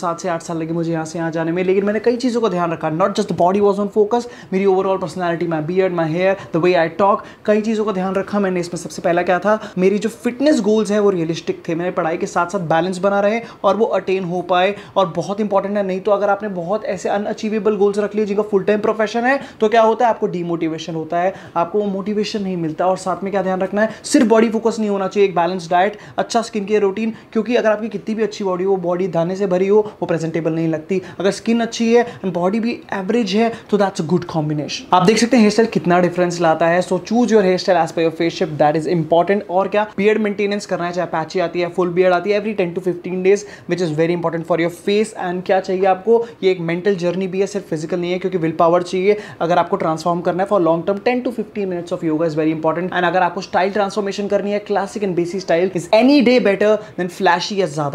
सात से आठ साल लगे मुझे यहाँ से यहाँ जाने में लेकिन मैंने कई चीज़ों का ध्यान रखा not just body was on focus मेरी overall personality my beard my hair the way I talk कई चीज़ों का ध्यान रखा मैंने इसमें सबसे पहला क्या था मेरी जो फिटनेस गोल्स है वो रियलिस्टिक थे मेरे पढ़ाई के साथ साथ बैलेंस बना रहे और वो अटेन हो पाए और बहुत इंपॉर्टेंट है नहीं तो अगर आपने बहुत ऐसे अनअचीवेबल गोल्स रख लिए जिनका फुल टाइम प्रोफेशन है तो क्या होता है आपको डीमोटिवेशन होता है आपको वो मोटिवेशन नहीं मिलता और साथ में क्या ध्यान रखना है सिर्फ बॉडी फोकस नहीं होना चाहिए एक बैलेंस डाइट अच्छा स्किन केयर रूटीन क्योंकि अगर आपकी कितनी भी अच्छी बॉडी हो बॉडी धाने से भरी हो वो प्रेजेंटेबल नहीं लगती अगर स्किन अच्छी है एंड बॉडी भी एवरेज है तो दैट्स अ गुड कॉम्बिनेशन आप देख सकते हैं हेयर स्टाइल कितना डिफरेंस लाता है so choose your hair style as per your face shape that is important और क्या बियड मेंटेनेंस करना है चाहे पैची आती है फुल बियड आती है every ten to fifteen days which is very important for your face and क्या चाहिए आपको ये एक मेंटल जर्नी भी है सिर्फ फिजिकल नहीं है क्योंकि विल पावर चाहिए अगर आपको ट्रांसफॉर्म करना है for long term ten to fifteen minutes of yoga is very important and अगर आपको स्टाइल ट्रांसफॉर्मेशन करनी है classic and basic style is any day better than flashy या ज्यादा